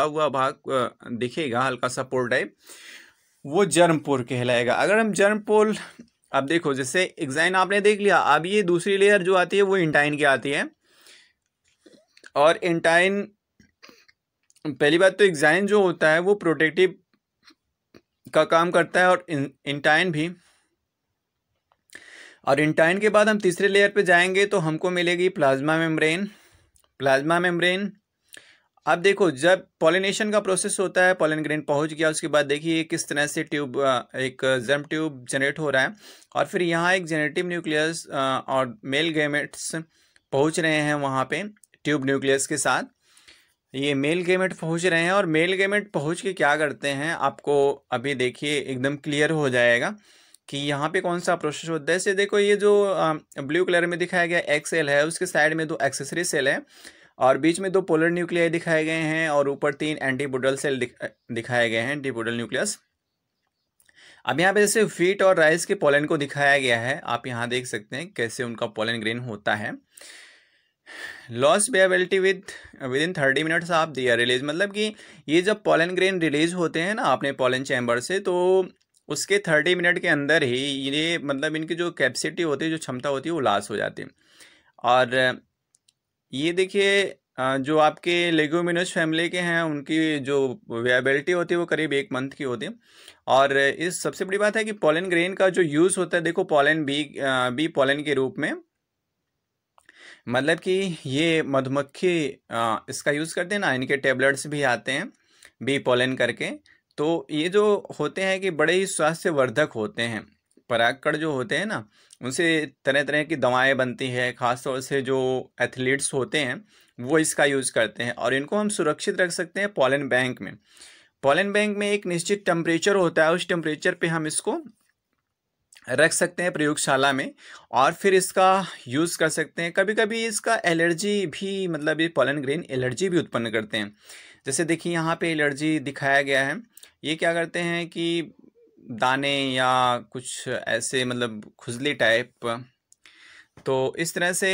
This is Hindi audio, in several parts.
हुआ भाग दिखेगा हल्का सा पोल टाइप वो जर्म पोल कहलाएगा अगर हम जर्म पोल अब देखो जैसे एग्जाइन आपने देख लिया अब ये दूसरी लेयर जो आती है वो इंटाइन की आती है और इंटाइन पहली बात तो एग्जाइन जो होता है वो प्रोटेक्टिव का काम करता है और इंटाइन भी और इंटाइन के बाद हम तीसरे लेयर पे जाएंगे तो हमको मिलेगी प्लाज्मा मेम्ब्रेन प्लाज्मा मेम्ब्रेन अब देखो जब पॉलिनेशन का प्रोसेस होता है पॉलिन ग्रेन पहुंच गया उसके बाद देखिए किस तरह से ट्यूब एक जर्म ट्यूब जनरेट हो रहा है और फिर यहाँ एक जेनेटिव न्यूक्लियस और मेल गेमेट्स पहुँच रहे हैं वहाँ पे ट्यूब न्यूक्लियस के साथ ये मेल गेमेट पहुँच रहे हैं और मेल गेमेट पहुँच के क्या करते हैं आपको अभी देखिए एकदम क्लियर हो जाएगा कि यहाँ पे कौन सा प्रोसेस होता है जैसे देखो ये जो ब्लू कलर में दिखाया गया एक्सेल सेल है उसके साइड में दो एक्सेसरी सेल है और बीच में दो पोलर न्यूक्लियाई दिखाए गए हैं और ऊपर तीन एंटीपोडल सेल दिखाए गए हैं एंटीपोडल न्यूक्लियस अब यहाँ पे जैसे फीट और राइस के पोलन को दिखाया गया है आप यहाँ देख सकते हैं कैसे उनका पोलन ग्रेन होता है loss viability with within thirty minutes आप दिया रिलीज मतलब कि ये जब पोलन ग्रेन रिलीज होते हैं ना अपने पोलन चैम्बर से तो उसके थर्टी मिनट के अंदर ही ये मतलब इनकी जो कैपेसिटी होती है जो क्षमता होती है वो लॉस हो जाती है और ये देखिए जो आपके लेगोमिनस फैमिली के हैं उनकी जो वेबिलिटी होती है वो करीब एक मंथ की होती है और इस सबसे बड़ी बात है कि पोलन ग्रेन का जो यूज़ होता है देखो पोलन बी बी पोलन के रूप में मतलब कि ये मधुमक्खी इसका यूज़ करते हैं ना इनके टेबलेट्स भी आते हैं बी पोलन करके तो ये जो होते हैं कि बड़े ही स्वास्थ्यवर्धक होते हैं परागकण जो होते हैं ना उनसे तरह तरह की दवाएं बनती है ख़ासतौर से जो एथलीट्स होते हैं वो इसका यूज़ करते हैं और इनको हम सुरक्षित रख सकते हैं पॉलन बैंक में पॉलन बैंक में एक निश्चित टेम्परेचर होता है उस टेम्परेचर पर हम इसको रख सकते हैं प्रयोगशाला में और फिर इसका यूज़ कर सकते हैं कभी कभी इसका एलर्जी भी मतलब ये पॉलन ग्रेन एलर्जी भी उत्पन्न करते हैं जैसे देखिए यहाँ पे एलर्जी दिखाया गया है ये क्या करते हैं कि दाने या कुछ ऐसे मतलब खुजली टाइप तो इस तरह से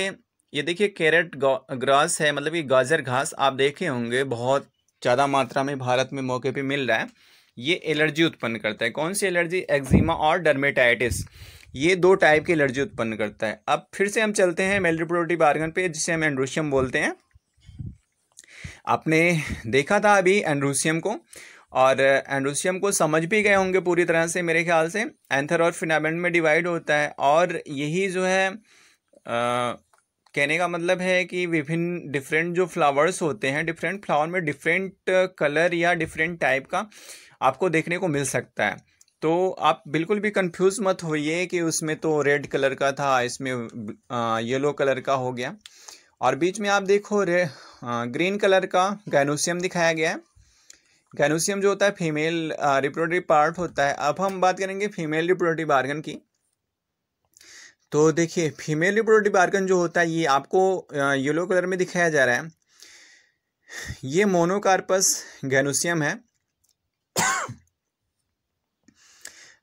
ये देखिए कैरेट ग्रास है मतलब ये गाजर घास आप देखे होंगे बहुत ज़्यादा मात्रा में भारत में मौके पे मिल रहा है ये एलर्जी उत्पन्न करता है कौन सी एलर्जी एक्जिमा और डर्मेटाइटिस ये दो टाइप की एलर्जी उत्पन्न करता है अब फिर से हम चलते हैं मेल्ट्रोप्रोटिव बार्गन पे जिसे हम एंड्रोशियम बोलते हैं आपने देखा था अभी एंड्रोशियम को और एंडोशियम को समझ भी गए होंगे पूरी तरह से मेरे ख्याल से एंथर और फिनामेंट में डिवाइड होता है और यही जो है आ, कहने का मतलब है कि विभिन्न डिफरेंट जो फ्लावर्स होते हैं डिफरेंट फ्लावर में डिफरेंट कलर या डिफरेंट टाइप का आपको देखने को मिल सकता है तो आप बिल्कुल भी कंफ्यूज मत होइए कि उसमें तो रेड कलर का था इसमें येलो कलर का हो गया और बीच में आप देखो रे ग्रीन कलर का गैनोशियम दिखाया गया है गैनोसियम जो होता है फीमेल रिप्रोडक्टिव पार्ट होता है अब हम बात करेंगे फीमेल रिप्रोडक्टिव आर्गन की तो देखिए फीमेल रिप्रोडक्टिव आर्गन जो होता है ये आपको येलो uh, कलर में दिखाया जा रहा है ये मोनोकार्पस गैनोसियम है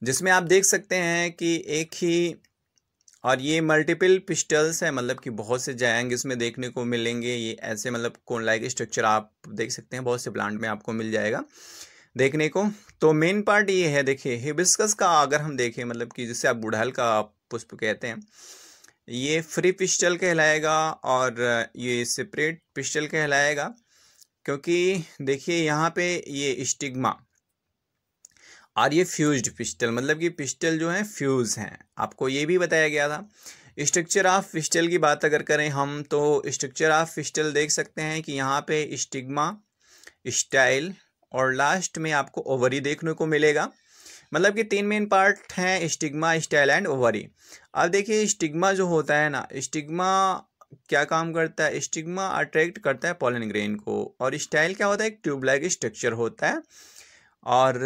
जिसमें आप देख सकते हैं कि एक ही और ये मल्टीपल पिस्टल्स हैं मतलब कि बहुत से जैंग इसमें देखने को मिलेंगे ये ऐसे मतलब कौन लाइक स्ट्रक्चर आप देख सकते हैं बहुत से प्लांट में आपको मिल जाएगा देखने को तो मेन पार्ट ये है देखिए हिबिस्कस का अगर हम देखें मतलब कि जिसे आप बुढ़ल का पुष्प कहते हैं ये फ्री पिस्टल कहलाएगा और ये सेपरेट पिस्टल कहलाएगा क्योंकि देखिए यहाँ पे ये स्टिग्मा और ये फ्यूज्ड पिस्टल मतलब कि पिस्टल जो है फ्यूज़ हैं आपको ये भी बताया गया था स्ट्रक्चर ऑफ पिस्टल की बात अगर करें हम तो स्ट्रक्चर ऑफ पिस्टल देख सकते हैं कि यहाँ पे स्टिग्मा स्टाइल और लास्ट में आपको ओवरी देखने को मिलेगा मतलब कि तीन मेन पार्ट हैं स्टिग्मा स्टाइल एंड ओवरी अब देखिए स्टिग्मा जो होता है ना स्टिग्मा क्या काम करता है स्टिग्मा अट्रैक्ट करता है पॉलन ग्रेन को और स्टाइल क्या होता है एक ट्यूबलाइक स्ट्रक्चर होता है और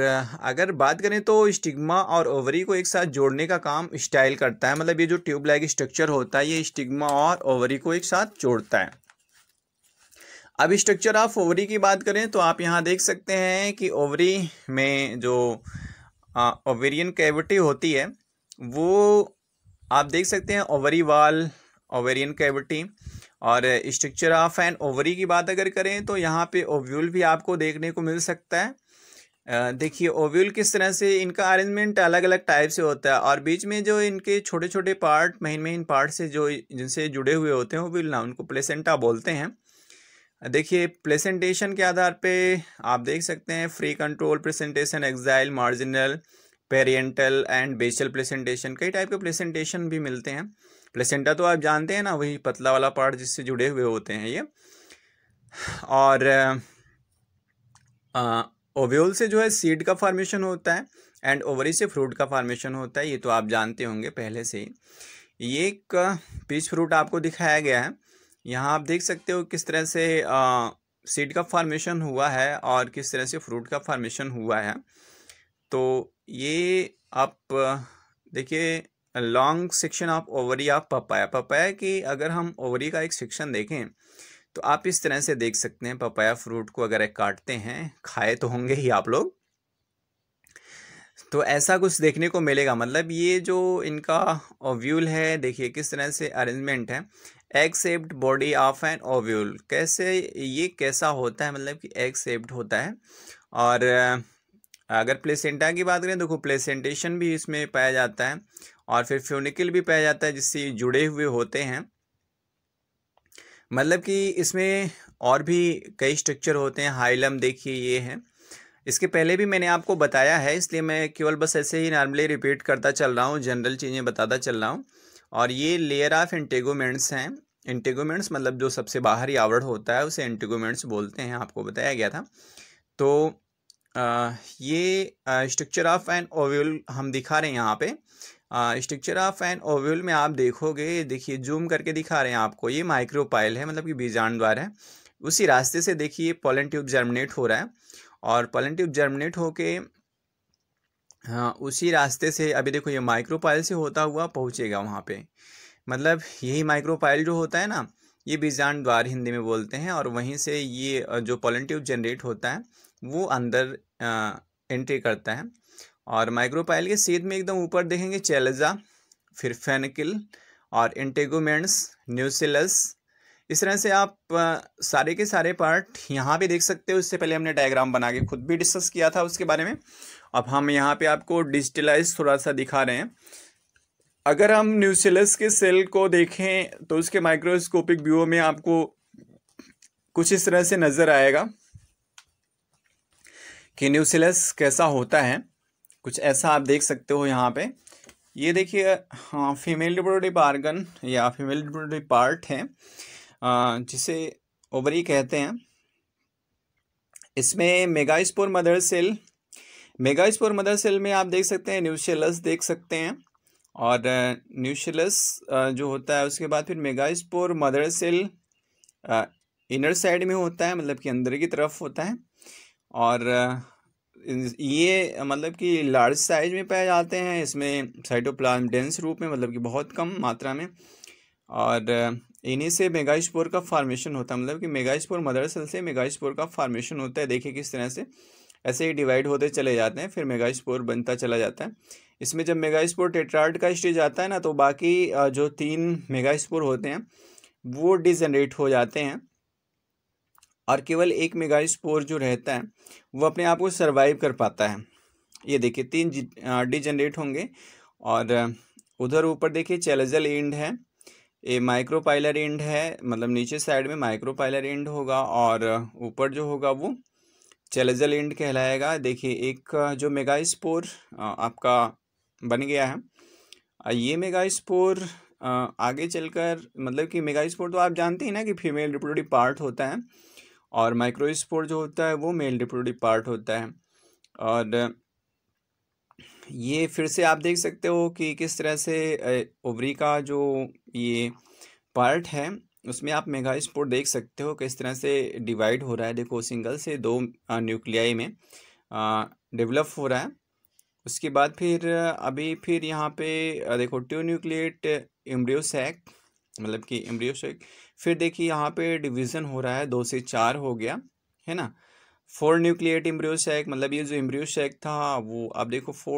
अगर बात करें तो स्टिग्मा और ओवरी को एक साथ जोड़ने का काम स्टाइल करता है मतलब ये जो ट्यूब लाइक स्ट्रक्चर होता है ये स्टिग्मा और ओवरी को एक साथ जोड़ता है अब स्ट्रक्चर ऑफ ओवरी की बात करें तो आप यहाँ देख सकते हैं कि ओवरी में जो ओवेरियन कैविटी होती है वो आप देख सकते हैं ओवरी वाल ओवेरियन कैविटी और स्ट्रक्चर ऑफ एन ओवरी की बात अगर करें तो यहाँ पे ओव्यूल भी आपको देखने को मिल सकता है देखिए ओव्यूल किस तरह से इनका अरेंजमेंट अलग अलग टाइप से होता है और बीच में जो इनके छोटे छोटे पार्ट महीन महीन पार्ट से जो जिनसे जुड़े हुए होते हैं ओव्यूल ना उनको प्लेसेंटा बोलते हैं देखिए प्लेसेंटेशन के आधार पे आप देख सकते हैं free central placentation axile marginal parietal and basal placentation कई टाइप के प्लेसेंटेशन भी मिलते हैं प्लेसेंटा तो आप जानते हैं ना वही पतला वाला पार्ट जिससे जुड़े हुए होते हैं ये और आ, ओव्यूल से जो है सीड का फॉर्मेशन होता है एंड ओवरी से फ्रूट का फॉर्मेशन होता है ये तो आप जानते होंगे पहले से ही ये एक पीच फ्रूट आपको दिखाया गया है यहाँ आप देख सकते हो किस तरह से सीड का फॉर्मेशन हुआ है और किस तरह से फ्रूट का फॉर्मेशन हुआ है तो ये आप देखिए long section of ovary of papaya papaya कि अगर हम ओवरी का एक सेक्शन देखें तो आप इस तरह से देख सकते हैं पपाया फ्रूट को अगर एक काटते हैं खाए तो होंगे ही आप लोग तो ऐसा कुछ देखने को मिलेगा मतलब ये जो इनका ओव्यूल है देखिए किस तरह से अरेंजमेंट है egg shaped body of an ovule कैसे ये कैसा होता है मतलब कि एग सेप्ड होता है और अगर प्लेसेंटा की बात करें देखो प्लेसेंटेशन भी इसमें पाया जाता है और फिर फ्यूनिकल भी पाया जाता है जिससे जुड़े हुए होते हैं मतलब कि इसमें और भी कई स्ट्रक्चर होते हैं हाइलम देखिए ये है इसके पहले भी मैंने आपको बताया है इसलिए मैं केवल बस ऐसे ही नॉर्मली रिपीट करता चल रहा हूँ जनरल चीज़ें बताता चल रहा हूँ और ये लेयर ऑफ इंटेगोमेंट्स हैं इंटेगोमेंट्स मतलब जो सबसे बाहरी आवरण होता है उसे इंटेगोमेंट्स बोलते हैं आपको बताया गया था तो आ, ये स्ट्रक्चर ऑफ एन ओव्यूल हम दिखा रहे हैं यहाँ पे स्ट्रक्चर ऑफ एन ओव्यूल में आप देखोगे देखिए जूम करके दिखा रहे हैं आपको ये माइक्रोपाइल है मतलब कि बीजाण द्वार है उसी रास्ते से देखिए पोलन ट्यूब जर्मिनेट हो रहा है और पोलन ट्यूब जर्मिनेट होके हाँ, उसी रास्ते से अभी देखो ये माइक्रोपाइल से होता हुआ पहुँचेगा वहाँ पे मतलब यही माइक्रोपाइल जो होता है ना ये बीजाण द्वार हिंदी में बोलते हैं और वहीं से ये जो पॉलन ट्यूब जनरेट होता है वो अंदर एंट्री करता है और माइक्रोपाइल के सीध में एकदम ऊपर देखेंगे चेलेजा फिर फेनकिल और इंटेगोमेंट्स न्यूसिलस इस तरह से आप सारे के सारे पार्ट यहाँ भी देख सकते हो उससे पहले हमने डायग्राम बना के खुद भी डिस्कस किया था उसके बारे में अब हम यहाँ पे आपको डिजिटलाइज थोड़ा सा दिखा रहे हैं अगर हम न्यूसिलस के सेल को देखें तो उसके माइक्रोस्कोपिक व्यू में आपको कुछ इस तरह से नज़र आएगा कि न्यूसिलस कैसा होता है कुछ ऐसा आप देख सकते हो यहाँ पे ये देखिए हाँ फीमेल रिपोर्टिव आर्गन या फीमेल रिपोर्टिव पार्ट है जिसे ओवरी कहते हैं इसमें megaspore mother cell megaspore mother cell में आप देख सकते हैं न्यूशेलस देख सकते हैं और न्यूशेलस जो होता है उसके बाद फिर megaspore mother cell inner side में होता है मतलब कि अंदर की तरफ होता है और ये मतलब कि लार्ज साइज में पाए जाते हैं इसमें साइटोप्लाज्म डेंस रूप में मतलब कि बहुत कम मात्रा में और इन्हीं से मेगास्पोर का फार्मेशन होता है मतलब कि मेगास्पोर मदर सेल से मेगास्पोर का फार्मेशन होता है देखिए किस तरह से ऐसे ही डिवाइड होते चले जाते हैं फिर मेगास्पोर बनता चला जाता है इसमें जब मेगास्पोर टेट्राइड का स्टेज आता है ना तो बाकी जो तीन मेगास्पोर होते हैं वो डिजनरेट हो जाते हैं और केवल एक मेगा स्पोर जो रहता है वो अपने आप को सर्वाइव कर पाता है ये देखिए तीन डी जनरेट होंगे और उधर ऊपर देखिए चेलेजल एंड है ये माइक्रोपाइलर एंड है मतलब नीचे साइड में माइक्रोपाइलर एंड होगा और ऊपर जो होगा वो चेलेजल एंड कहलाएगा देखिए एक जो मेगा स्पोर आपका बन गया है ये मेगा स्पोर आगे चलकर मतलब कि मेगा स्पोर तो आप जानते हैं ना कि फीमेल रिप्रोडक्टिव पार्ट होता है और माइक्रोस्पोर जो होता है वो मेल रिप्रोडक्टिव पार्ट होता है और ये फिर से आप देख सकते हो कि किस तरह से ओवरी का जो ये पार्ट है उसमें आप मेगा स्पोर देख सकते हो किस तरह से डिवाइड हो रहा है देखो सिंगल से दो न्यूक्लियाई में डेवलप हो रहा है उसके बाद फिर अभी फिर यहाँ पे देखो ट्यू न्यूक्लिएट एम्ब्रियोसैक मतलब कि एम्ब्रियोसैक फिर देखिए यहाँ पे डिवीज़न हो रहा है दो से चार हो गया है ना फोर न्यूक्लिएट इम्ब्रियो मतलब ये जो इम्ब्रियो था वो अब देखो फोर